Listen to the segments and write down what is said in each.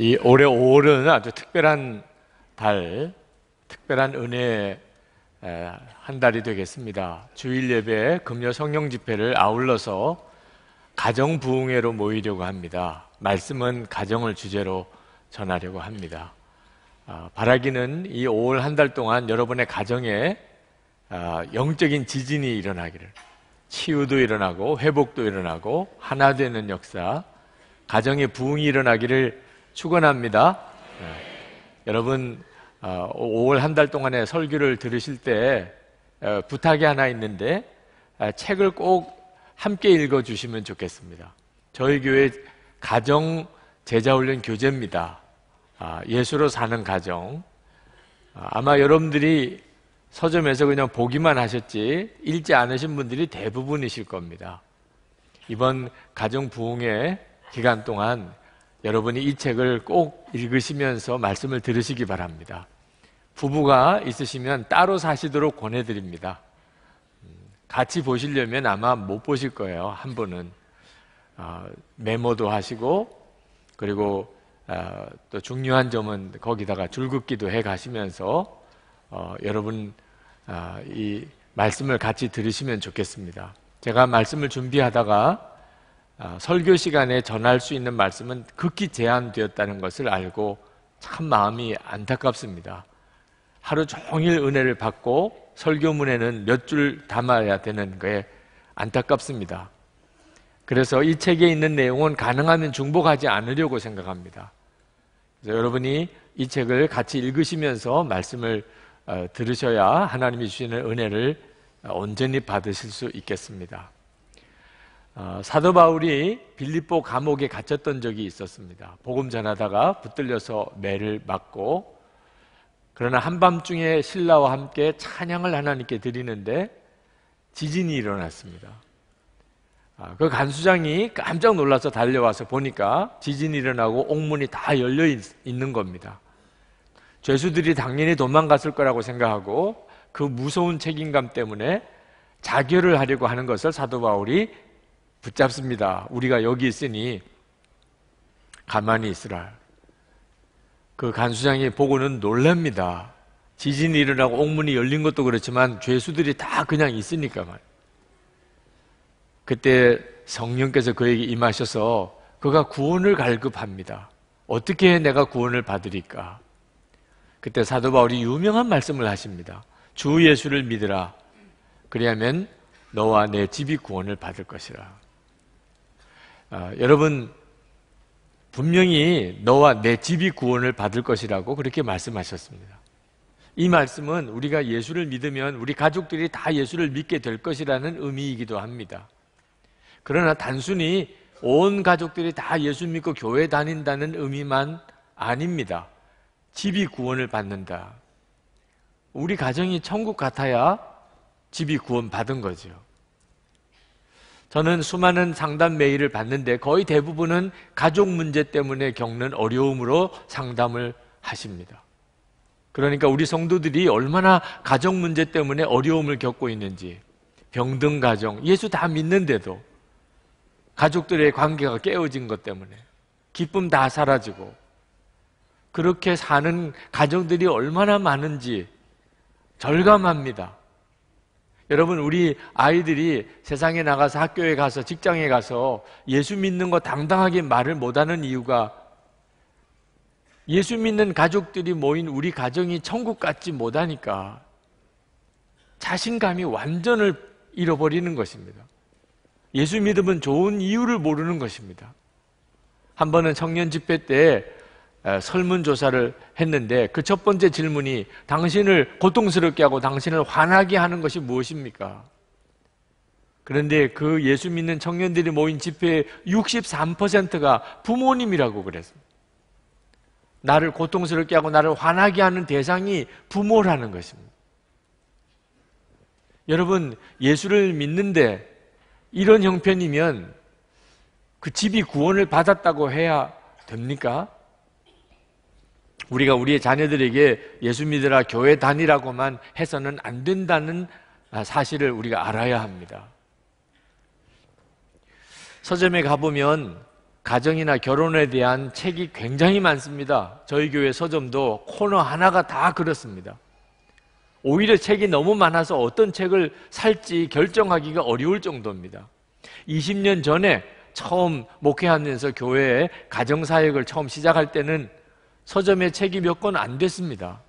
이 올해 5월은 아주 특별한 달, 특별한 은혜의 한 달이 되겠습니다. 주일 예배, 금요 성령 집회를 아울러서 가정 부흥회로 모이려고 합니다. 말씀은 가정을 주제로 전하려고 합니다. 아, 바라기는 이 5월 한 달 동안 여러분의 가정에 아, 영적인 지진이 일어나기를 치유도 일어나고 회복도 일어나고 하나 되는 역사, 가정의 부흥이 일어나기를 축원합니다. 예. 여러분 5월 아, 한달 동안의 설교를 들으실 때 아, 부탁이 하나 있는데 아, 책을 꼭 함께 읽어 주시면 좋겠습니다. 저희 교회 가정 제자훈련 교재입니다. 예수로 사는 가정. 아마 여러분들이 서점에서 그냥 보기만 하셨지 읽지 않으신 분들이 대부분이실 겁니다. 이번 가정 부흥의 기간 동안 여러분이 이 책을 꼭 읽으시면서 말씀을 들으시기 바랍니다. 부부가 있으시면 따로 사시도록 권해드립니다. 음, 같이 보시려면 아마 못 보실 거예요. 한 분은 어, 메모도 하시고 그리고 어, 또 중요한 점은 거기다가 줄긋기도 해 가시면서 어, 여러분 어, 이 말씀을 같이 들으시면 좋겠습니다. 제가 말씀을 준비하다가 어, 설교 시간에 전할 수 있는 말씀은 극히 제한되었다는 것을 알고 참 마음이 안타깝습니다. 하루 종일 은혜를 받고 설교문에는 몇 줄 담아야 되는 거 안타깝습니다. 그래서 이 책에 있는 내용은 가능하면 중복하지 않으려고 생각합니다. 여러분이 이 책을 같이 읽으시면서 말씀을 어, 들으셔야 하나님이 주시는 은혜를 어, 온전히 받으실 수 있겠습니다. 어, 사도 바울이 빌립보 감옥에 갇혔던 적이 있었습니다. 복음 전하다가 붙들려서 매를 맞고 그러나 한밤중에 신라와 함께 찬양을 하나님께 드리는데 지진이 일어났습니다. 아, 그 간수장이 깜짝 놀라서 달려와서 보니까 지진이 일어나고 옥문이 다 열려 있는 겁니다. 죄수들이 당연히 도망갔을 거라고 생각하고 그 무서운 책임감 때문에 자결을 하려고 하는 것을 사도 바울이 붙잡습니다. 우리가 여기 있으니 가만히 있으라. 그 간수장이 보고는 놀랍니다. 지진이 일어나고 옥문이 열린 것도 그렇지만 죄수들이 다 그냥 있으니까 말. 그때 성령께서 그에게 임하셔서 그가 구원을 갈급합니다. 어떻게 내가 구원을 받으리까? 그때 사도 바울이 유명한 말씀을 하십니다. 주 예수를 믿으라. 그리하면 너와 내 집이 구원을 받을 것이라. 아, 여러분 분명히 너와 내 집이 구원을 받을 것이라고 그렇게 말씀하셨습니다. 이 말씀은 우리가 예수를 믿으면 우리 가족들이 다 예수를 믿게 될 것이라는 의미이기도 합니다. 그러나 단순히 온 가족들이 다 예수 믿고 교회 다닌다는 의미만 아닙니다. 집이 구원을 받는다. 우리 가정이 천국 같아야 집이 구원받은 거죠. 저는 수많은 상담 메일을 받는데 거의 대부분은 가족 문제 때문에 겪는 어려움으로 상담을 하십니다. 그러니까 우리 성도들이 얼마나 가족 문제 때문에 어려움을 겪고 있는지, 병든 가정, 예수 다 믿는데도 가족들의 관계가 깨어진 것 때문에 기쁨 다 사라지고 그렇게 사는 가정들이 얼마나 많은지 절감합니다. 여러분, 우리 아이들이 세상에 나가서 학교에 가서 직장에 가서 예수 믿는 거 당당하게 말을 못하는 이유가 예수 믿는 가족들이 모인 우리 가정이 천국 같지 못하니까 자신감이 완전을 잃어버리는 것입니다. 예수 믿음은 좋은 이유를 모르는 것입니다. 한 번은 청년 집회 때 설문조사를 했는데 그 첫 번째 질문이 당신을 고통스럽게 하고 당신을 화나게 하는 것이 무엇입니까? 그런데 그 예수 믿는 청년들이 모인 집회의 63%가 부모님이라고 그랬습니다 나를 고통스럽게 하고 나를 화나게 하는 대상이 부모라는 것입니다. 여러분, 예수를 믿는데 이런 형편이면 그 집이 구원을 받았다고 해야 됩니까? 우리가 우리의 자녀들에게 예수 믿으라 교회 다니라고만 해서는 안 된다는 사실을 우리가 알아야 합니다. 서점에 가보면 가정이나 결혼에 대한 책이 굉장히 많습니다. 저희 교회 서점도 코너 하나가 다 그렇습니다. 오히려 책이 너무 많아서 어떤 책을 살지 결정하기가 어려울 정도입니다. 20년 전에 처음 목회하면서 교회에 가정사역을 처음 시작할 때는 서점에 책이 몇 권 안 됐습니다.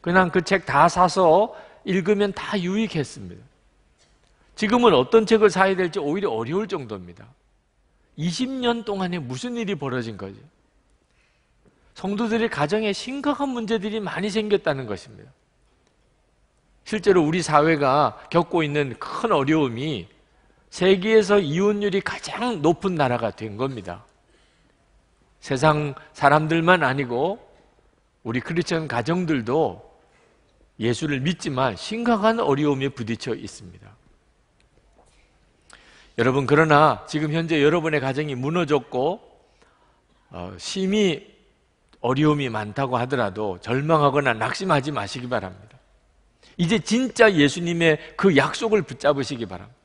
그냥 그 책 다 사서 읽으면 다 유익했습니다. 지금은 어떤 책을 사야 될지 오히려 어려울 정도입니다. 20년 동안에 무슨 일이 벌어진 거죠? 성도들의 가정에 심각한 문제들이 많이 생겼다는 것입니다. 실제로 우리 사회가 겪고 있는 큰 어려움이 세계에서 이혼율이 가장 높은 나라가 된 겁니다. 세상 사람들만 아니고 우리 크리스천 가정들도 예수를 믿지만 심각한 어려움에 부딪혀 있습니다. 여러분 그러나 지금 현재 여러분의 가정이 무너졌고 어, 심히 어려움이 많다고 하더라도 절망하거나 낙심하지 마시기 바랍니다. 이제 진짜 예수님의 그 약속을 붙잡으시기 바랍니다.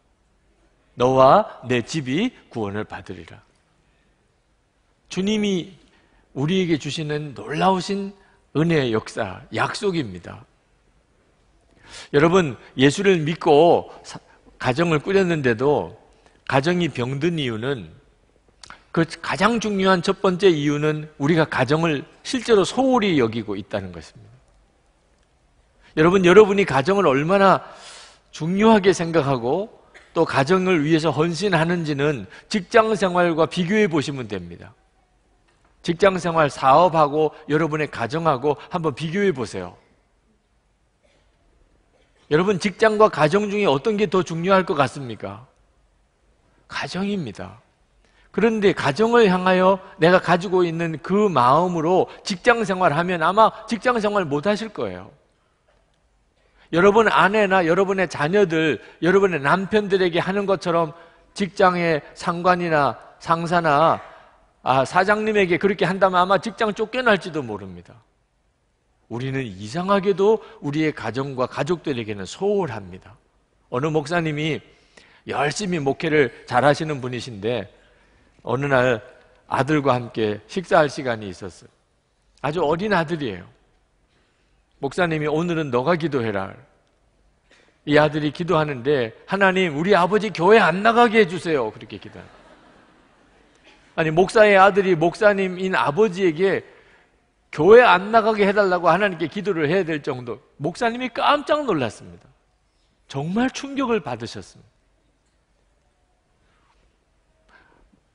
너와 내 집이 구원을 받으리라. 주님이 우리에게 주시는 놀라우신 은혜의 역사, 약속입니다. 여러분, 예수를 믿고 가정을 꾸렸는데도 가정이 병든 이유는 그 가장 중요한 첫 번째 이유는 우리가 가정을 실제로 소홀히 여기고 있다는 것입니다. 여러분, 여러분이 가정을 얼마나 중요하게 생각하고 또 가정을 위해서 헌신하는지는 직장 생활과 비교해 보시면 됩니다. 직장 생활, 사업하고 여러분의 가정하고 한번 비교해 보세요. 여러분, 직장과 가정 중에 어떤 게 더 중요할 것 같습니까? 가정입니다. 그런데 가정을 향하여 내가 가지고 있는 그 마음으로 직장 생활하면 아마 직장 생활 못 하실 거예요. 여러분 아내나 여러분의 자녀들, 여러분의 남편들에게 하는 것처럼 직장의 상관이나 상사나 아, 사장님에게 그렇게 한다면 아마 직장 쫓겨날지도 모릅니다. 우리는 이상하게도 우리의 가정과 가족들에게는 소홀합니다. 어느 목사님이 열심히 목회를 잘 하시는 분이신데 어느 날 아들과 함께 식사할 시간이 있었어요. 아주 어린 아들이에요. 목사님이 오늘은 너가 기도해라. 이 아들이 기도하는데 하나님 우리 아버지 교회 안 나가게 해주세요. 그렇게 기도합니다. 아니 목사의 아들이 목사님인 아버지에게 교회 안 나가게 해달라고 하나님께 기도를 해야 될 정도 목사님이 깜짝 놀랐습니다. 정말 충격을 받으셨습니다.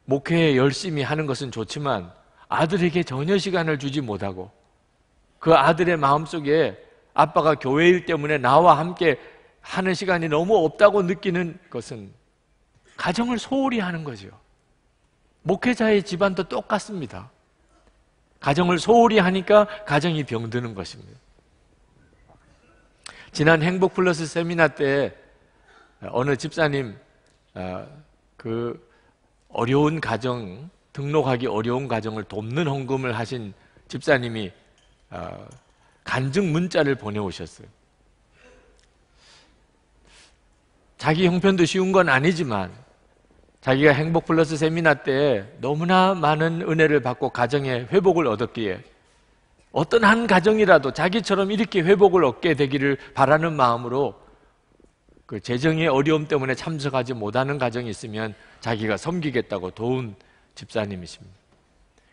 목회 열심히 하는 것은 좋지만 아들에게 전혀 시간을 주지 못하고 그 아들의 마음속에 아빠가 교회 일 때문에 나와 함께 하는 시간이 너무 없다고 느끼는 것은 가정을 소홀히 하는 거죠. 목회자의 집안도 똑같습니다. 가정을 소홀히 하니까 가정이 병드는 것입니다. 지난 행복 플러스 세미나 때 어느 집사님 어, 그 어려운 가정 등록하기 어려운 가정을 돕는 헌금을 하신 집사님이 어, 간증 문자를 보내오셨어요. 자기 형편도 쉬운 건 아니지만 자기가 행복 플러스 세미나 때 너무나 많은 은혜를 받고 가정의 회복을 얻었기에 어떤 한 가정이라도 자기처럼 이렇게 회복을 얻게 되기를 바라는 마음으로 그 재정의 어려움 때문에 참석하지 못하는 가정이 있으면 자기가 섬기겠다고 도운 집사님이십니다.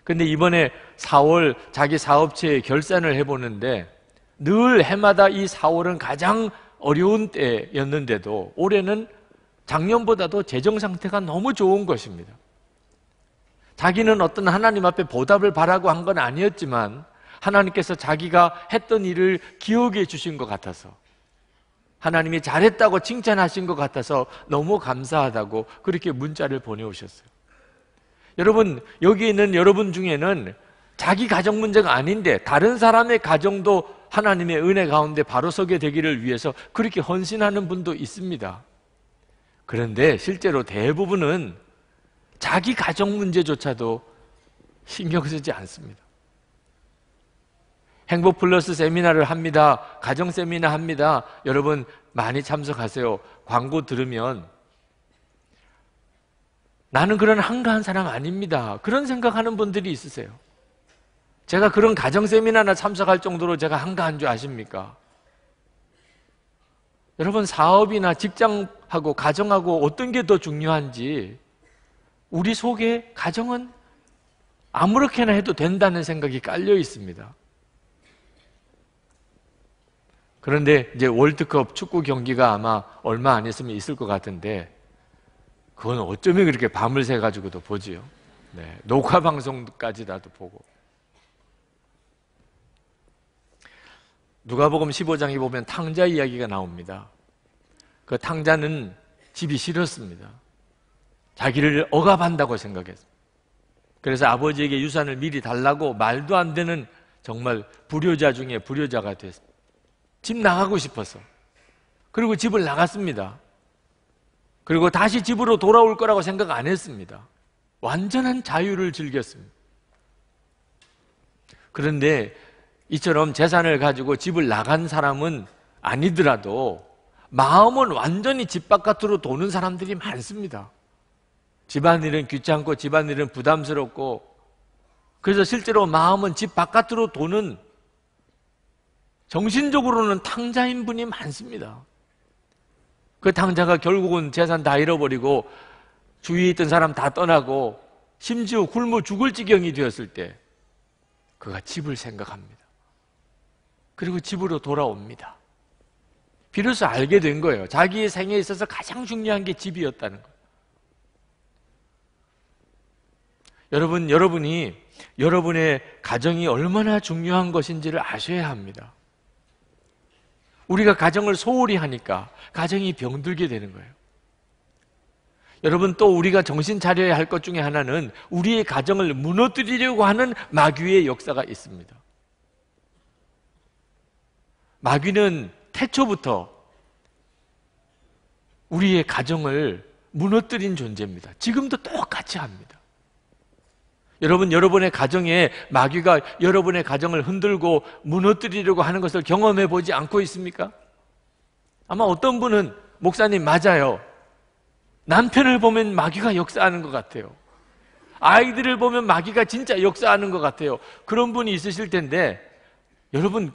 근데 이번에 4월 자기 사업체에 결산을 해보는데 늘 해마다 이 4월은 가장 어려운 때였는데도 올해는 작년보다도 재정 상태가 너무 좋은 것입니다. 자기는 어떤 하나님 앞에 보답을 바라고 한 건 아니었지만 하나님께서 자기가 했던 일을 기억해 주신 것 같아서 하나님이 잘했다고 칭찬하신 것 같아서 너무 감사하다고 그렇게 문자를 보내오셨어요. 여러분, 여기 있는 여러분 중에는 자기 가정 문제가 아닌데 다른 사람의 가정도 하나님의 은혜 가운데 바로 서게 되기를 위해서 그렇게 헌신하는 분도 있습니다. 그런데 실제로 대부분은 자기 가정 문제조차도 신경 쓰지 않습니다. 행복 플러스 세미나를 합니다. 가정 세미나 합니다. 여러분 많이 참석하세요. 광고 들으면 나는 그런 한가한 사람 아닙니다. 그런 생각하는 분들이 있으세요. 제가 그런 가정 세미나나 참석할 정도로 제가 한가한 줄 아십니까? 여러분 사업이나 직장하고 가정하고 어떤 게 더 중요한지 우리 속에 가정은 아무렇게나 해도 된다는 생각이 깔려 있습니다. 그런데 이제 월드컵 축구 경기가 아마 얼마 안 있으면 있을 것 같은데 그건 어쩌면 그렇게 밤을 새 가지고도 보지요. 네, 녹화 방송까지라도 보고. 누가복음 15장에 보면 탕자 이야기가 나옵니다. 그 탕자는 집이 싫었습니다. 자기를 억압한다고 생각했습니다. 그래서 아버지에게 유산을 미리 달라고 말도 안 되는 정말 불효자 중에 불효자가 됐습니다. 집 나가고 싶어서. 그리고 집을 나갔습니다. 그리고 다시 집으로 돌아올 거라고 생각 안 했습니다. 완전한 자유를 즐겼습니다. 그런데 이처럼 재산을 가지고 집을 나간 사람은 아니더라도 마음은 완전히 집 바깥으로 도는 사람들이 많습니다. 집안일은 귀찮고 집안일은 부담스럽고 그래서 실제로 마음은 집 바깥으로 도는 정신적으로는 탕자인 분이 많습니다. 그 탕자가 결국은 재산 다 잃어버리고 주위에 있던 사람 다 떠나고 심지어 굶어 죽을 지경이 되었을 때 그가 집을 생각합니다. 그리고 집으로 돌아옵니다. 비로소 알게 된 거예요. 자기의 생에 있어서 가장 중요한 게 집이었다는 거. 여러분, 여러분이 여러분의 가정이 얼마나 중요한 것인지를 아셔야 합니다. 우리가 가정을 소홀히 하니까 가정이 병들게 되는 거예요. 여러분 또 우리가 정신 차려야 할 것 중에 하나는 우리의 가정을 무너뜨리려고 하는 마귀의 역사가 있습니다. 마귀는 태초부터 우리의 가정을 무너뜨린 존재입니다. 지금도 똑같이 합니다. 여러분, 여러분의 가정에 마귀가 여러분의 가정을 흔들고 무너뜨리려고 하는 것을 경험해 보지 않고 있습니까? 아마 어떤 분은, 목사님, 맞아요. 남편을 보면 마귀가 역사하는 것 같아요. 아이들을 보면 마귀가 진짜 역사하는 것 같아요. 그런 분이 있으실 텐데, 여러분,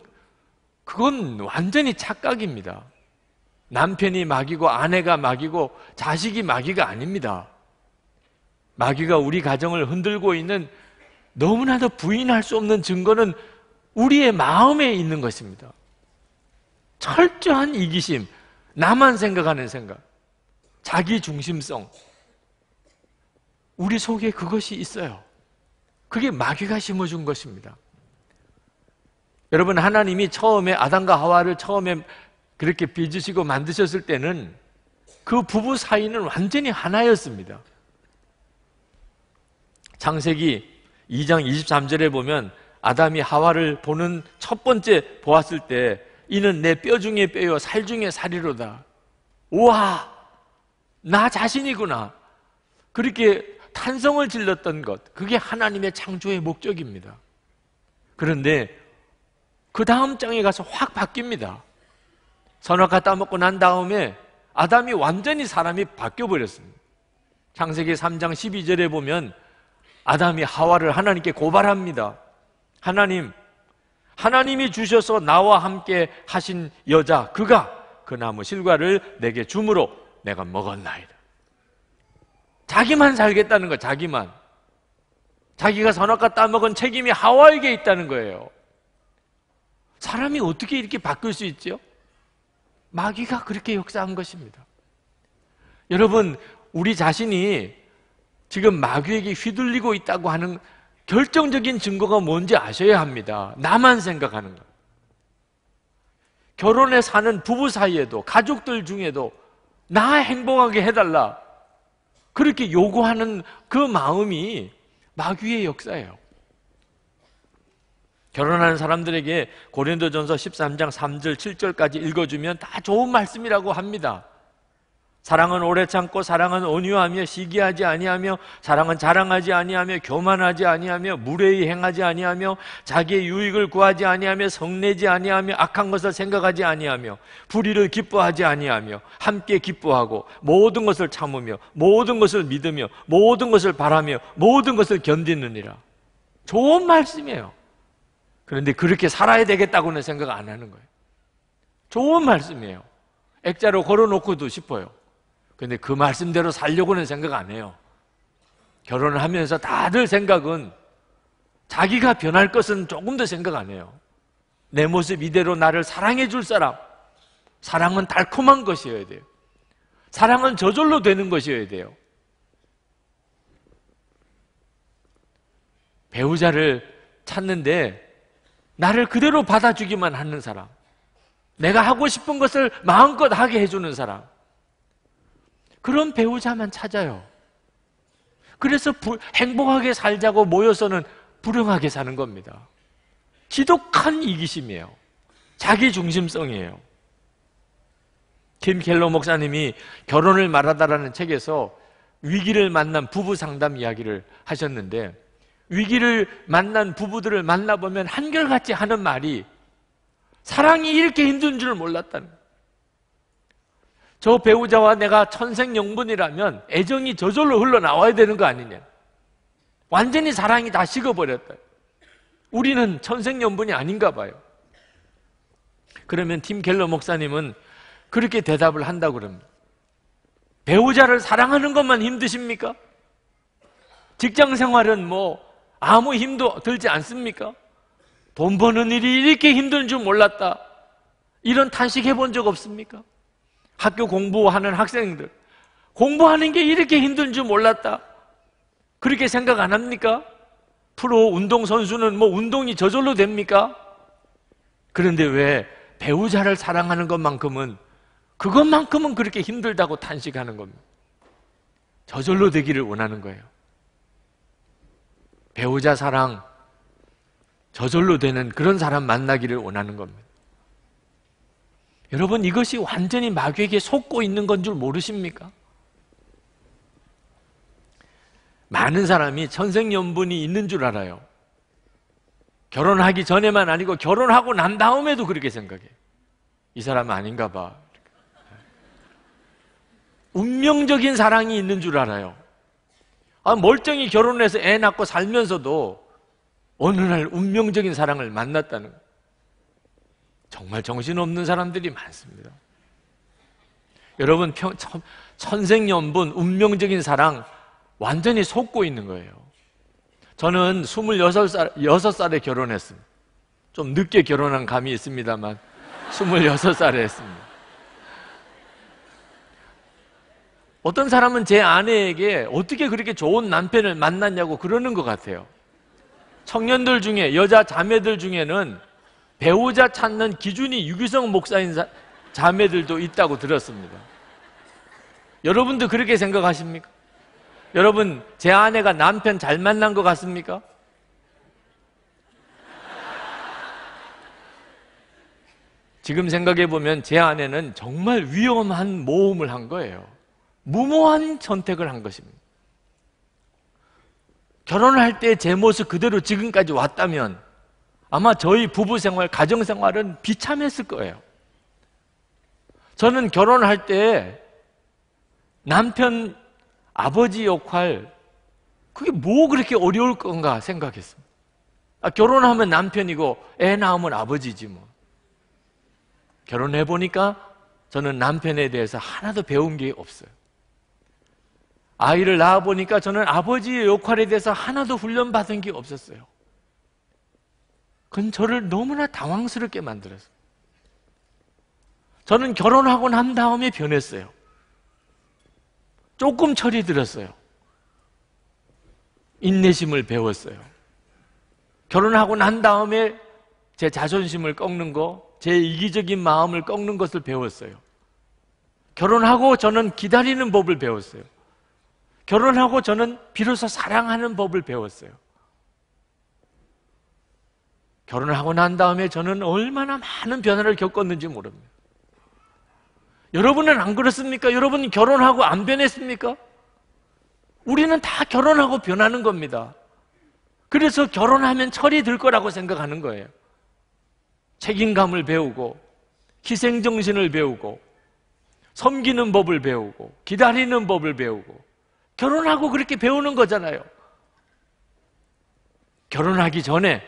그건 완전히 착각입니다. 남편이 마귀고 아내가 마귀고 자식이 마귀가 아닙니다. 마귀가 우리 가정을 흔들고 있는 너무나도 부인할 수 없는 증거는 우리의 마음에 있는 것입니다. 철저한 이기심, 나만 생각하는 생각, 자기 중심성. 우리 속에 그것이 있어요. 그게 마귀가 심어준 것입니다. 여러분 하나님이 처음에 아담과 하와를 처음에 그렇게 빚으시고 만드셨을 때는 그 부부 사이는 완전히 하나였습니다. 창세기 2장 23절에 보면 아담이 하와를 보는 첫 번째 보았을 때 이는 내 뼈 중에 뼈요 살 중에 살이로다. 우와! 나 자신이구나. 그렇게 탄성을 질렀던 것. 그게 하나님의 창조의 목적입니다. 그런데 그 다음 장에 가서 확 바뀝니다. 선악과 따먹고 난 다음에 아담이 완전히 사람이 바뀌어버렸습니다. 창세기 3장 12절에 보면 아담이 하와를 하나님께 고발합니다. 하나님, 하나님이 주셔서 나와 함께 하신 여자, 그가 그 나무 실과를 내게 주므로 내가 먹었나이다. 자기만 살겠다는 거, 자기만. 자기가 선악과 따먹은 책임이 하와에게 있다는 거예요. 사람이 어떻게 이렇게 바뀔 수 있죠? 마귀가 그렇게 역사한 것입니다. 여러분, 우리 자신이 지금 마귀에게 휘둘리고 있다고 하는 결정적인 증거가 뭔지 아셔야 합니다. 나만 생각하는 것. 결혼에 사는 부부 사이에도, 가족들 중에도, 나 행복하게 해달라. 그렇게 요구하는 그 마음이 마귀의 역사예요. 결혼하는 사람들에게 고린도전서 13장 3절 7절까지 읽어주면 다 좋은 말씀이라고 합니다. 사랑은 오래 참고 사랑은 온유하며 시기하지 아니하며 사랑은 자랑하지 아니하며 교만하지 아니하며 무례히 행하지 아니하며 자기의 유익을 구하지 아니하며 성내지 아니하며 악한 것을 생각하지 아니하며 불의를 기뻐하지 아니하며 함께 기뻐하고 모든 것을 참으며 모든 것을 믿으며 모든 것을 바라며 모든 것을 견디느니라 좋은 말씀이에요 그런데 그렇게 살아야 되겠다고는 생각 안 하는 거예요. 좋은 말씀이에요. 액자로 걸어놓고도 싶어요. 근데 그 말씀대로 살려고는 생각 안 해요. 결혼을 하면서 다들 생각은 자기가 변할 것은 조금 더 생각 안 해요. 내 모습 이대로 나를 사랑해 줄 사람. 사랑은 달콤한 것이어야 돼요. 사랑은 저절로 되는 것이어야 돼요. 배우자를 찾는데 나를 그대로 받아주기만 하는 사람. 내가 하고 싶은 것을 마음껏 하게 해주는 사람. 그런 배우자만 찾아요. 그래서 부, 행복하게 살자고 모여서는 불행하게 사는 겁니다. 지독한 이기심이에요. 자기 중심성이에요. 김 켈러 목사님이 결혼을 말하다라는 책에서 위기를 만난 부부 상담 이야기를 하셨는데 위기를 만난 부부들을 만나보면 한결같이 하는 말이 사랑이 이렇게 힘든 줄 몰랐다는 거예요. 저 배우자와 내가 천생연분이라면 애정이 저절로 흘러나와야 되는 거 아니냐. 완전히 사랑이 다 식어버렸다. 우리는 천생연분이 아닌가 봐요. 그러면 팀 갤러 목사님은 그렇게 대답을 한다고 그럽니다. 배우자를 사랑하는 것만 힘드십니까? 직장 생활은 뭐 아무 힘도 들지 않습니까? 돈 버는 일이 이렇게 힘든 줄 몰랐다. 이런 탄식 해본 적 없습니까? 학교 공부하는 학생들. 공부하는 게 이렇게 힘든 줄 몰랐다. 그렇게 생각 안 합니까? 프로 운동선수는 뭐 운동이 저절로 됩니까? 그런데 왜 배우자를 사랑하는 것만큼은 그것만큼은 그렇게 힘들다고 탄식하는 겁니다. 저절로 되기를 원하는 거예요. 배우자 사랑 저절로 되는 그런 사람 만나기를 원하는 겁니다. 여러분 이것이 완전히 마귀에게 속고 있는 건 줄 모르십니까? 많은 사람이 천생연분이 있는 줄 알아요. 결혼하기 전에만 아니고 결혼하고 난 다음에도 그렇게 생각해요. 이사람 아닌가 봐. 운명적인 사랑이 있는 줄 알아요. 아, 멀쩡히 결혼해서 애 낳고 살면서도 어느 날 운명적인 사랑을 만났다는 정말 정신없는 사람들이 많습니다. 여러분, 평, 천, 천생연분, 운명적인 사랑 완전히 속고 있는 거예요. 저는 26살, 6살에 결혼했습니다. 좀 늦게 결혼한 감이 있습니다만, 26살에 했습니다. 어떤 사람은 제 아내에게 어떻게 그렇게 좋은 남편을 만났냐고 그러는 것 같아요. 청년들 중에, 여자 자매들 중에는 배우자 찾는 기준이 유기성 목사인 자매들도 있다고 들었습니다. 여러분도 그렇게 생각하십니까? 여러분, 제 아내가 남편 잘 만난 것 같습니까? 지금 생각해 보면 제 아내는 정말 위험한 모험을 한 거예요. 무모한 선택을 한 것입니다. 결혼할때 제 모습 그대로 지금까지 왔다면 아마 저희 부부 생활, 가정 생활은 비참했을 거예요. 저는 결혼할 때 남편 아버지 역할, 그게 뭐 그렇게 어려울 건가 생각했습니다. 아, 결혼하면 남편이고 애 낳으면 아버지지 뭐. 결혼해 보니까 저는 남편에 대해서 하나도 배운 게 없어요. 아이를 낳아보니까 저는 아버지의 역할에 대해서 하나도 훈련받은 게 없었어요. 그건 저를 너무나 당황스럽게 만들었어요. 저는 결혼하고 난 다음에 변했어요. 조금 철이 들었어요. 인내심을 배웠어요. 결혼하고 난 다음에 제 자존심을 꺾는 거, 제 이기적인 마음을 꺾는 것을 배웠어요. 결혼하고 저는 기다리는 법을 배웠어요. 결혼하고 저는 비로소 사랑하는 법을 배웠어요. 결혼을 하고 난 다음에 저는 얼마나 많은 변화를 겪었는지 모릅니다. 여러분은 안 그렇습니까? 여러분 결혼하고 안 변했습니까? 우리는 다 결혼하고 변하는 겁니다. 그래서 결혼하면 철이 들 거라고 생각하는 거예요. 책임감을 배우고, 희생정신을 배우고, 섬기는 법을 배우고, 기다리는 법을 배우고, 결혼하고 그렇게 배우는 거잖아요. 결혼하기 전에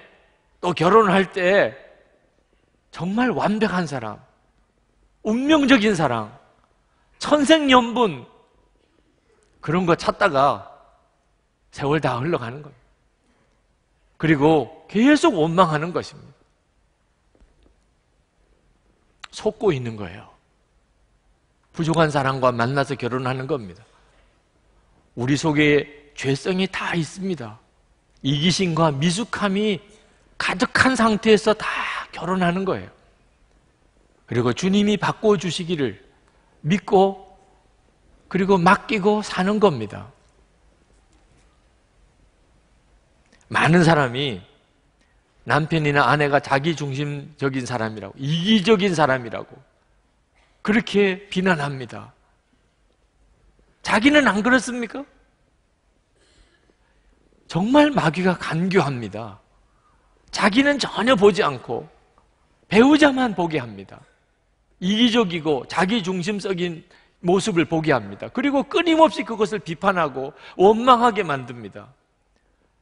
또 결혼할 때 정말 완벽한 사람, 운명적인 사랑, 천생연분 그런 거 찾다가 세월 다 흘러가는 거예요. 그리고 계속 원망하는 것입니다. 속고 있는 거예요. 부족한 사람과 만나서 결혼하는 겁니다. 우리 속에 죄성이 다 있습니다. 이기심과 미숙함이 가득한 상태에서 다 결혼하는 거예요. 그리고 주님이 바꿔주시기를 믿고 그리고 맡기고 사는 겁니다. 많은 사람이 남편이나 아내가 자기 중심적인 사람이라고, 이기적인 사람이라고, 그렇게 비난합니다. 자기는 안 그렇습니까? 정말 마귀가 간교합니다. 자기는 전혀 보지 않고 배우자만 보게 합니다. 이기적이고 자기 중심적인 모습을 보게 합니다. 그리고 끊임없이 그것을 비판하고 원망하게 만듭니다.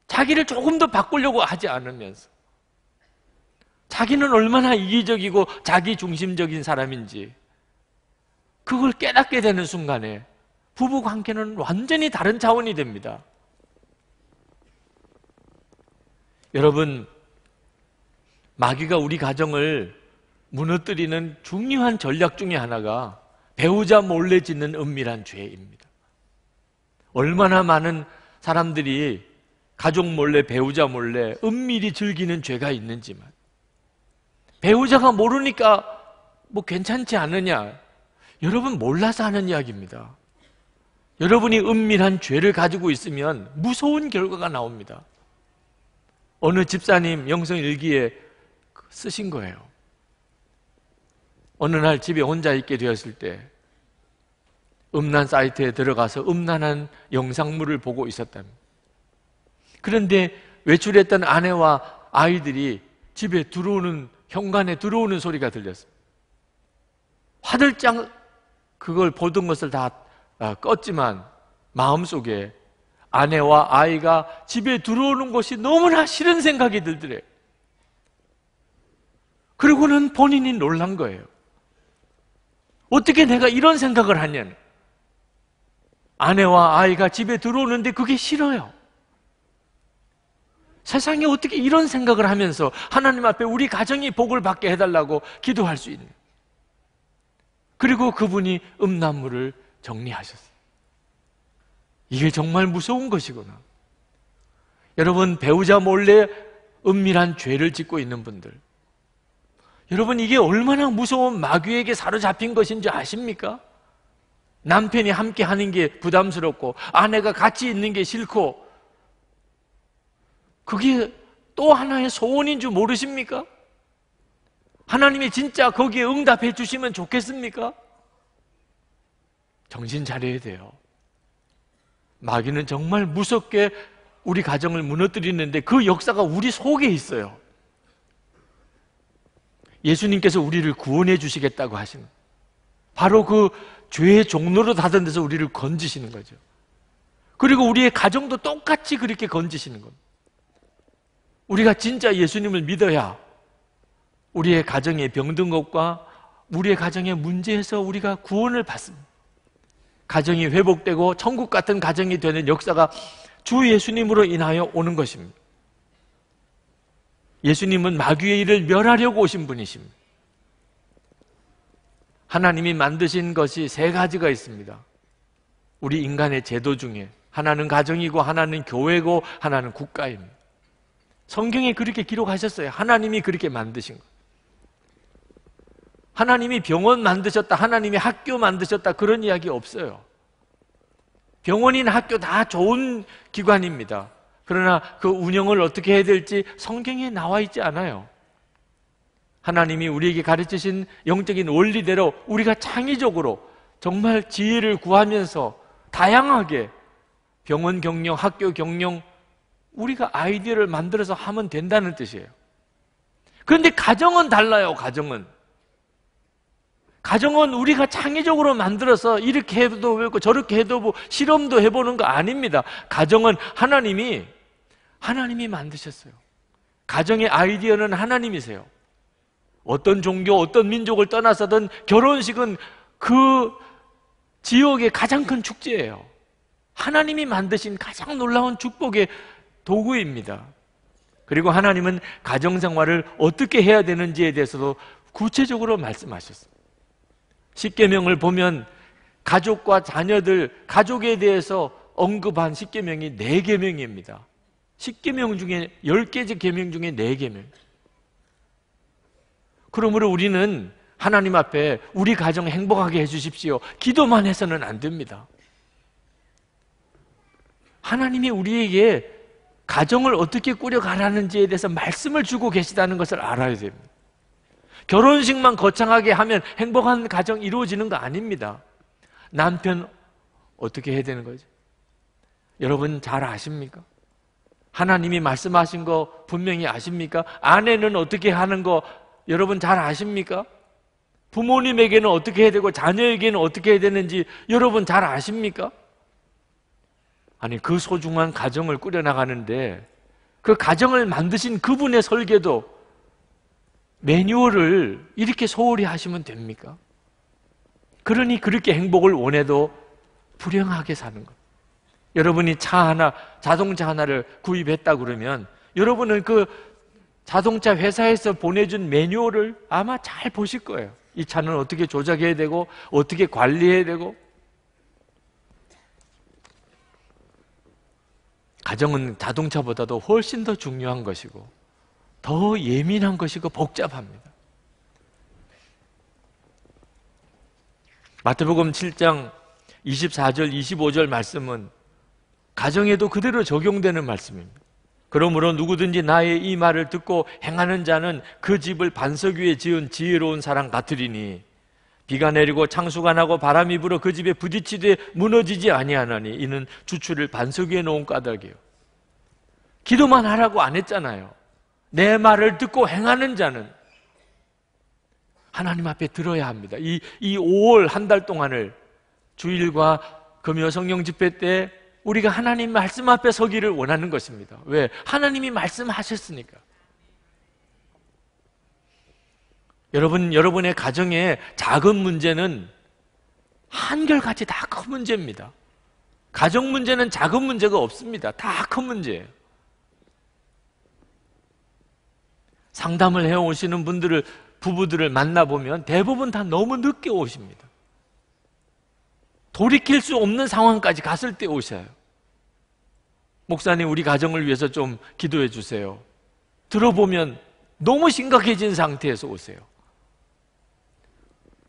자기를 조금 더 바꾸려고 하지 않으면서 자기는 얼마나 이기적이고 자기 중심적인 사람인지 그걸 깨닫게 되는 순간에 부부 관계는 완전히 다른 차원이 됩니다. 여러분, 마귀가 우리 가정을 무너뜨리는 중요한 전략 중의 하나가 배우자 몰래 짓는 은밀한 죄입니다. 얼마나 많은 사람들이 가족 몰래, 배우자 몰래 은밀히 즐기는 죄가 있는지만 배우자가 모르니까 뭐 괜찮지 않느냐 여러분 몰라서 하는 이야기입니다. 여러분이 은밀한 죄를 가지고 있으면 무서운 결과가 나옵니다. 어느 집사님 영성일기에 쓰신 거예요. 어느 날 집에 혼자 있게 되었을 때 음란 사이트에 들어가서 음란한 영상물을 보고 있었답니다. 그런데 외출했던 아내와 아이들이 집에 들어오는 현관에 들어오는 소리가 들렸습니다. 화들짝 그걸 보던 것을 다 아, 껐지만 마음속에 아내와 아이가 집에 들어오는 것이 너무나 싫은 생각이 들더래요. 그리고는 본인이 놀란 거예요. 어떻게 내가 이런 생각을 하냐는. 아내와 아이가 집에 들어오는데 그게 싫어요. 세상에 어떻게 이런 생각을 하면서 하나님 앞에 우리 가정이 복을 받게 해달라고 기도할 수 있는. 그리고 그분이 음란물을 정리하셨어요. 이게 정말 무서운 것이구나. 여러분, 배우자 몰래 은밀한 죄를 짓고 있는 분들. 여러분, 이게 얼마나 무서운 마귀에게 사로잡힌 것인지 아십니까? 남편이 함께 하는 게 부담스럽고, 아내가 같이 있는 게 싫고, 그게 또 하나의 소원인 줄 모르십니까? 하나님이 진짜 거기에 응답해 주시면 좋겠습니까? 정신 차려야 돼요. 마귀는 정말 무섭게 우리 가정을 무너뜨리는데 그 역사가 우리 속에 있어요. 예수님께서 우리를 구원해 주시겠다고 하신 바로 그 죄의 종로로 닫은 데서 우리를 건지시는 거죠. 그리고 우리의 가정도 똑같이 그렇게 건지시는 겁니다. 우리가 진짜 예수님을 믿어야 우리의 가정의 병든 것과 우리의 가정의 문제에서 우리가 구원을 받습니다. 가정이 회복되고 천국 같은 가정이 되는 역사가 주 예수님으로 인하여 오는 것입니다. 예수님은 마귀의 일을 멸하려고 오신 분이십니다. 하나님이 만드신 것이 세 가지가 있습니다. 우리 인간의 제도 중에 하나는 가정이고 하나는 교회고 하나는 국가입니다. 성경에 그렇게 기록하셨어요. 하나님이 그렇게 만드신 것. 하나님이 병원 만드셨다, 하나님이 학교 만드셨다 그런 이야기 없어요. 병원인 학교 다 좋은 기관입니다. 그러나 그 운영을 어떻게 해야 될지 성경에 나와 있지 않아요. 하나님이 우리에게 가르치신 영적인 원리대로 우리가 창의적으로 정말 지혜를 구하면서 다양하게 병원 경영, 학교 경영, 우리가 아이디어를 만들어서 하면 된다는 뜻이에요. 그런데 가정은 달라요, 가정은. 가정은 우리가 창의적으로 만들어서 이렇게 해도 되고 저렇게 해도 뭐 실험도 해보는 거 아닙니다. 가정은 하나님이 하나님이 만드셨어요. 가정의 아이디어는 하나님이세요. 어떤 종교, 어떤 민족을 떠나서든 결혼식은 그 지역의 가장 큰 축제예요. 하나님이 만드신 가장 놀라운 축복의 도구입니다. 그리고 하나님은 가정생활을 어떻게 해야 되는지에 대해서도 구체적으로 말씀하셨습니다. 십계명을 보면 가족과 자녀들, 가족에 대해서 언급한 십계명이 네 계명입니다. 십계명 중에 열 개의 계명 중에 네 계명. 그러므로 우리는 하나님 앞에 우리 가정 행복하게 해 주십시오. 기도만 해서는 안 됩니다. 하나님이 우리에게 가정을 어떻게 꾸려가라는지에 대해서 말씀을 주고 계시다는 것을 알아야 됩니다. 결혼식만 거창하게 하면 행복한 가정 이루어지는 거 아닙니다. 남편 어떻게 해야 되는 거죠? 여러분 잘 아십니까? 하나님이 말씀하신 거 분명히 아십니까? 아내는 어떻게 하는 거 여러분 잘 아십니까? 부모님에게는 어떻게 해야 되고 자녀에게는 어떻게 해야 되는지 여러분 잘 아십니까? 아니 그 소중한 가정을 꾸려나가는데 그 가정을 만드신 그분의 설계도 매뉴얼을 이렇게 소홀히 하시면 됩니까? 그러니 그렇게 행복을 원해도 불행하게 사는 것. 여러분이 차 하나, 자동차 하나를 구입했다 그러면 여러분은 그 자동차 회사에서 보내준 매뉴얼을 아마 잘 보실 거예요. 이 차는 어떻게 조작해야 되고, 어떻게 관리해야 되고. 가정은 자동차보다도 훨씬 더 중요한 것이고, 더 예민한 것이고 복잡합니다. 마태복음 7장 24절, 25절 말씀은 가정에도 그대로 적용되는 말씀입니다. 그러므로 누구든지 나의 이 말을 듣고 행하는 자는 그 집을 반석 위에 지은 지혜로운 사람 같으리니 비가 내리고 창수가 나고 바람이 불어 그 집에 부딪히되 무너지지 아니하나니 이는 주추를 반석 위에 놓은 까닭이요. 기도만 하라고 안 했잖아요. 내 말을 듣고 행하는 자는 하나님 앞에 들어야 합니다. 이, 이 5월 한 달 동안을 주일과 금요 성령 집회 때 우리가 하나님 말씀 앞에 서기를 원하는 것입니다. 왜? 하나님이 말씀하셨으니까. 여러분, 여러분의 가정의 작은 문제는 한결같이 다 큰 문제입니다. 가정 문제는 작은 문제가 없습니다. 다 큰 문제예요. 상담을 해 오시는 분들을 부부들을 만나보면 대부분 다 너무 늦게 오십니다. 돌이킬 수 없는 상황까지 갔을 때 오셔요. 목사님, 우리 가정을 위해서 좀 기도해 주세요. 들어보면 너무 심각해진 상태에서 오세요.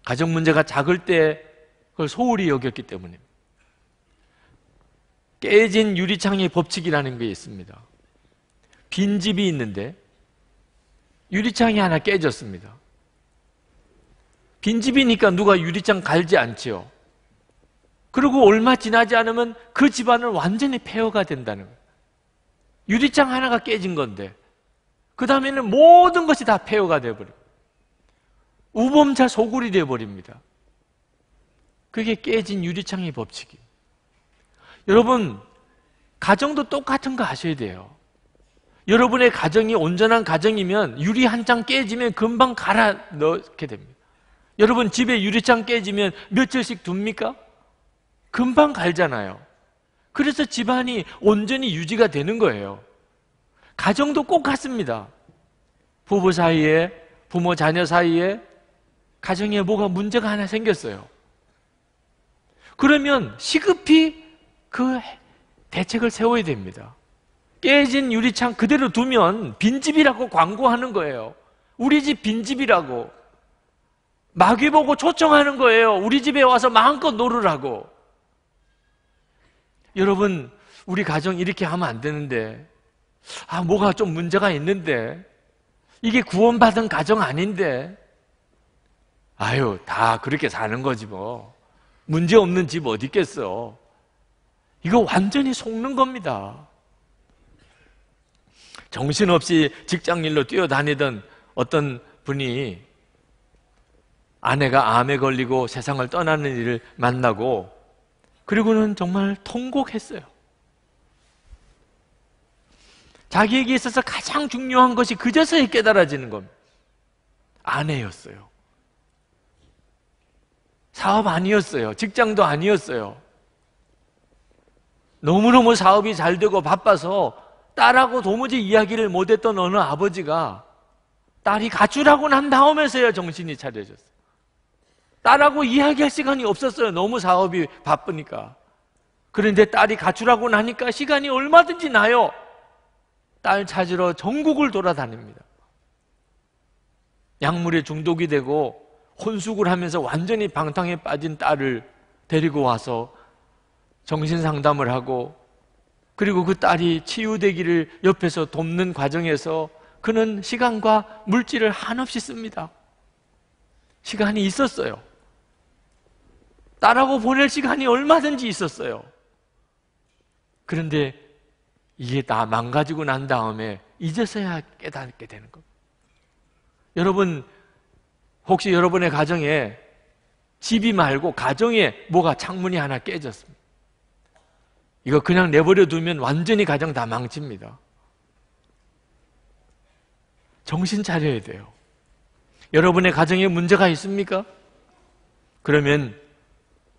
가정 문제가 작을 때 그걸 소홀히 여겼기 때문입니다. 깨진 유리창의 법칙이라는 게 있습니다. 빈 집이 있는데 유리창이 하나 깨졌습니다. 빈집이니까 누가 유리창 갈지 않지요. 그리고 얼마 지나지 않으면 그집안을 완전히 폐허가 된다는 거예요. 유리창 하나가 깨진 건데 그 다음에는 모든 것이 다 폐허가 돼버려 우범자 소굴이 돼버립니다. 그게 깨진 유리창의 법칙이에요. 여러분 가정도 똑같은 거 아셔야 돼요. 여러분의 가정이 온전한 가정이면 유리 한 장 깨지면 금방 갈아 넣게 됩니다. 여러분 집에 유리창 깨지면 며칠씩 둡니까? 금방 갈잖아요. 그래서 집안이 온전히 유지가 되는 거예요. 가정도 꼭 같습니다. 부부 사이에, 부모 자녀 사이에 가정에 뭐가 문제가 하나 생겼어요. 그러면 시급히 그 대책을 세워야 됩니다. 깨진 유리창 그대로 두면 빈집이라고 광고하는 거예요. 우리 집 빈집이라고. 마귀 보고 초청하는 거예요. 우리 집에 와서 마음껏 놀으라고. 여러분, 우리 가정 이렇게 하면 안 되는데. 아, 뭐가 좀 문제가 있는데. 이게 구원받은 가정 아닌데. 아유, 다 그렇게 사는 거지 뭐. 문제 없는 집 어디 있겠어. 이거 완전히 속는 겁니다. 정신없이 직장일로 뛰어다니던 어떤 분이 아내가 암에 걸리고 세상을 떠나는 일을 만나고 그리고는 정말 통곡했어요. 자기에게 있어서 가장 중요한 것이 그제서야 깨달아지는 건 아내였어요. 사업 아니었어요. 직장도 아니었어요. 너무너무 사업이 잘 되고 바빠서 딸하고 도무지 이야기를 못했던 어느 아버지가 딸이 가출하고 난 다음에서야 정신이 차려졌어요. 딸하고 이야기할 시간이 없었어요. 너무 사업이 바쁘니까. 그런데 딸이 가출하고 나니까 시간이 얼마든지 나요. 딸 찾으러 전국을 돌아다닙니다. 약물에 중독이 되고 혼숙을 하면서 완전히 방탕에 빠진 딸을 데리고 와서 정신 상담을 하고 그리고 그 딸이 치유되기를 옆에서 돕는 과정에서 그는 시간과 물질을 한없이 씁니다. 시간이 있었어요. 딸하고 보낼 시간이 얼마든지 있었어요. 그런데 이게 다 망가지고 난 다음에 이제서야 깨닫게 되는 겁니다. 여러분, 혹시 여러분의 가정에 집이 말고 가정에 뭐가 창문이 하나 깨졌습니다. 이거 그냥 내버려 두면 완전히 가정 다 망칩니다. 정신 차려야 돼요. 여러분의 가정에 문제가 있습니까? 그러면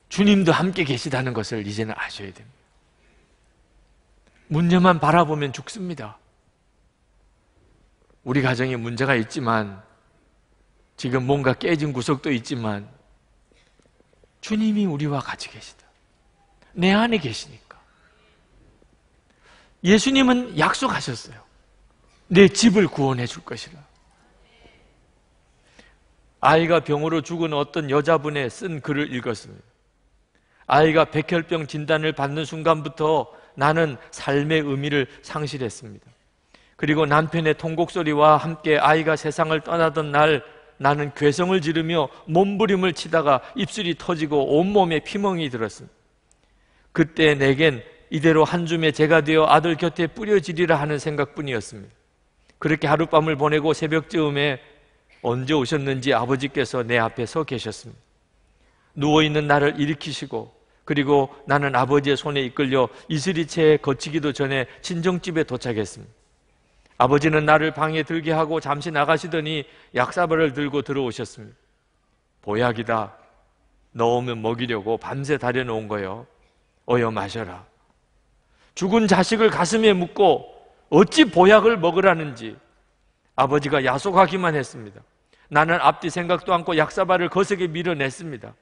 주님도 함께 계시다는 것을 이제는 아셔야 됩니다. 문제만 바라보면 죽습니다. 우리 가정에 문제가 있지만 지금 뭔가 깨진 구석도 있지만 주님이 우리와 같이 계시다. 내 안에 계시니까. 예수님은 약속하셨어요. 내 집을 구원해 줄 것이라. 아이가 병으로 죽은 어떤 여자분의 쓴 글을 읽었어요. 아이가 백혈병 진단을 받는 순간부터 나는 삶의 의미를 상실했습니다. 그리고 남편의 통곡소리와 함께 아이가 세상을 떠나던 날 나는 괴성을 지르며 몸부림을 치다가 입술이 터지고 온몸에 피멍이 들었습니다. 그때 내겐 이대로 한 줌의 재가 되어 아들 곁에 뿌려지리라 하는 생각뿐이었습니다. 그렇게 하룻밤을 보내고 새벽쯤에 언제 오셨는지 아버지께서 내 앞에 서 계셨습니다. 누워있는 나를 일으키시고 그리고 나는 아버지의 손에 이끌려 이슬이체에 거치기도 전에 친정집에 도착했습니다. 아버지는 나를 방에 들게 하고 잠시 나가시더니 약사발을 들고 들어오셨습니다. 보약이다. 넣으면 먹이려고 밤새 다려놓은 거요. 어여 마셔라. 죽은 자식을 가슴에 묻고 어찌 보약을 먹으라는지 아버지가 야속하기만 했습니다. 나는 앞뒤 생각도 않고 약사발을 거세게 밀어냈습니다.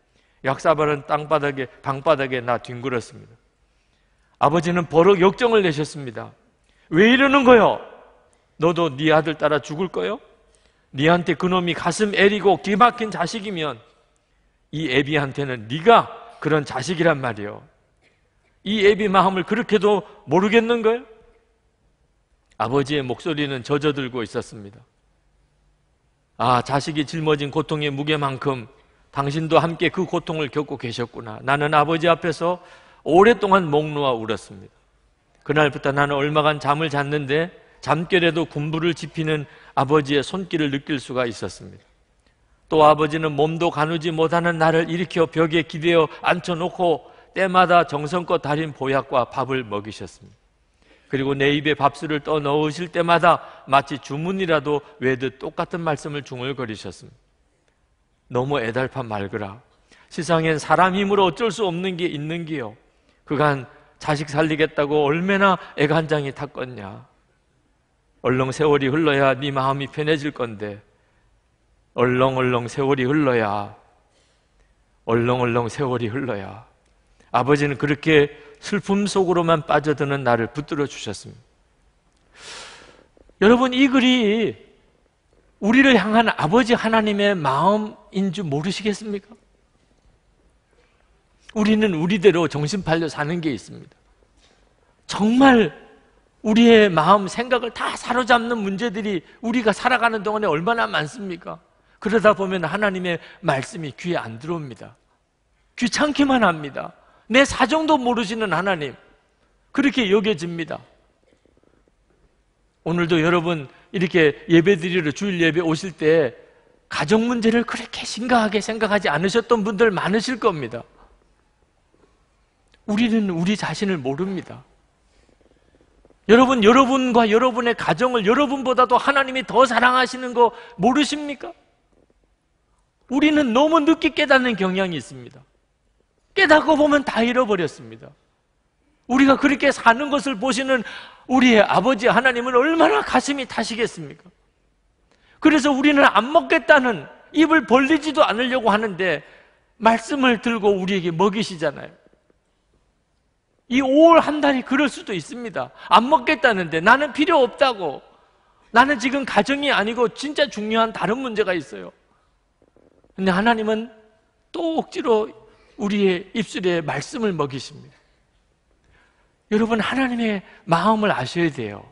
약사발은 땅바닥에 방바닥에 나 뒹굴었습니다. 아버지는 버럭 역정을 내셨습니다. 왜 이러는 거요? 너도 네 아들 따라 죽을 거요? 네한테 그놈이 가슴 애리고 기막힌 자식이면 이 애비한테는 네가 그런 자식이란 말이요. 이 애비 마음을 그렇게도 모르겠는가요? 아버지의 목소리는 젖어들고 있었습니다. 아, 자식이 짊어진 고통의 무게만큼 당신도 함께 그 고통을 겪고 계셨구나. 나는 아버지 앞에서 오랫동안 목 놓아 울었습니다. 그날부터 나는 얼마간 잠을 잤는데 잠결에도 군부를 지피는 아버지의 손길을 느낄 수가 있었습니다. 또 아버지는 몸도 가누지 못하는 나를 일으켜 벽에 기대어 앉혀놓고 때마다 정성껏 달인 보약과 밥을 먹이셨습니다. 그리고 내 입에 밥술을 떠 넣으실 때마다 마치 주문이라도 외듯 똑같은 말씀을 중얼거리셨습니다. 너무 애달판 말거라. 세상엔 사람 힘으로 어쩔 수 없는 게 있는기요. 그간 자식 살리겠다고 얼마나 애간 장이 탔겠냐. 얼렁 세월이 흘러야 네 마음이 편해질 건데 얼렁얼렁 세월이 흘러야 얼렁얼렁 세월이 흘러야 아버지는 그렇게 슬픔 속으로만 빠져드는 나를 붙들어 주셨습니다. 여러분, 이 글이 우리를 향한 아버지 하나님의 마음인 줄 모르시겠습니까? 우리는 우리대로 정신 팔려 사는 게 있습니다. 정말 우리의 마음, 생각을 다 사로잡는 문제들이 우리가 살아가는 동안에 얼마나 많습니까? 그러다 보면 하나님의 말씀이 귀에 안 들어옵니다. 귀찮기만 합니다. 내 사정도 모르시는 하나님 그렇게 여겨집니다. 오늘도 여러분 이렇게 예배드리러 주일 예배 오실 때 가정 문제를 그렇게 심각하게 생각하지 않으셨던 분들 많으실 겁니다. 우리는 우리 자신을 모릅니다. 여러분, 여러분과 여러분의 가정을 여러분보다도 하나님이 더 사랑하시는 거 모르십니까? 우리는 너무 늦게 깨닫는 경향이 있습니다. 깨닫고 보면 다 잃어버렸습니다. 우리가 그렇게 사는 것을 보시는 우리의 아버지 하나님은 얼마나 가슴이 타시겠습니까? 그래서 우리는 안 먹겠다는 입을 벌리지도 않으려고 하는데 말씀을 들고 우리에게 먹이시잖아요. 이 5월 한 달이 그럴 수도 있습니다. 안 먹겠다는데 나는 필요 없다고. 나는 지금 가정이 아니고 진짜 중요한 다른 문제가 있어요. 근데 하나님은 또 억지로 우리의 입술에 말씀을 먹이십니다. 여러분, 하나님의 마음을 아셔야 돼요.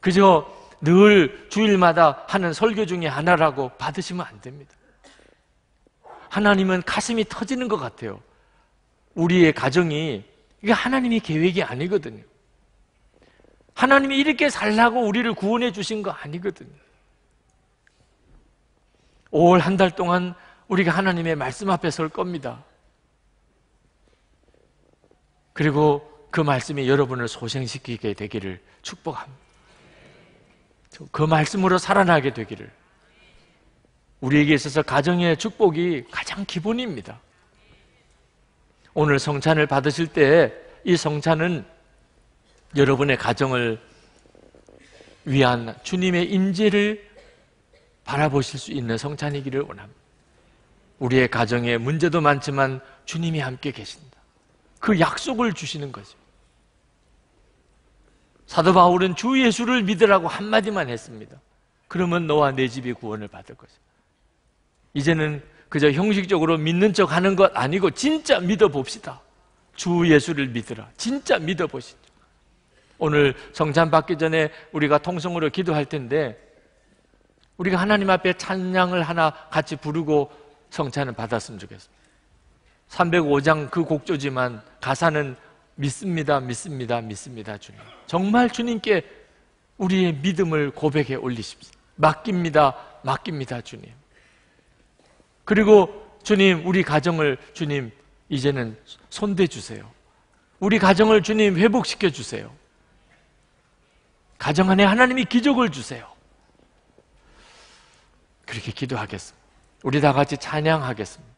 그저 늘 주일마다 하는 설교 중에 하나라고 받으시면 안 됩니다. 하나님은 가슴이 터지는 것 같아요. 우리의 가정이 이게 하나님의 계획이 아니거든요. 하나님이 이렇게 살라고 우리를 구원해 주신 거 아니거든요. 5월 한 달 동안 우리가 하나님의 말씀 앞에 설 겁니다. 그리고 그 말씀이 여러분을 소생시키게 되기를 축복합니다. 그 말씀으로 살아나게 되기를. 우리에게 있어서 가정의 축복이 가장 기본입니다. 오늘 성찬을 받으실 때 이 성찬은 여러분의 가정을 위한 주님의 임재를 바라보실 수 있는 성찬이기를 원합니다. 우리의 가정에 문제도 많지만 주님이 함께 계신다. 그 약속을 주시는 거죠. 사도 바울은 주 예수를 믿으라고 한마디만 했습니다. 그러면 너와 내 집이 구원을 받을 것이다. 이제는 그저 형식적으로 믿는 척 하는 것 아니고 진짜 믿어봅시다. 주 예수를 믿으라. 진짜 믿어보시죠. 오늘 성찬 받기 전에 우리가 통성으로 기도할 텐데 우리가 하나님 앞에 찬양을 하나 같이 부르고 성찬을 받았으면 좋겠습니다. 305장 그 곡조지만 가사는 믿습니다, 믿습니다, 믿습니다, 주님. 정말 주님께 우리의 믿음을 고백해 올리십시오. 맡깁니다, 맡깁니다, 주님. 그리고 주님, 우리 가정을 주님, 이제는 손대 주세요. 우리 가정을 주님 회복시켜 주세요. 가정 안에 하나님이 기적을 주세요. 그렇게 기도하겠습니다. 우리 다 같이 찬양하겠습니다.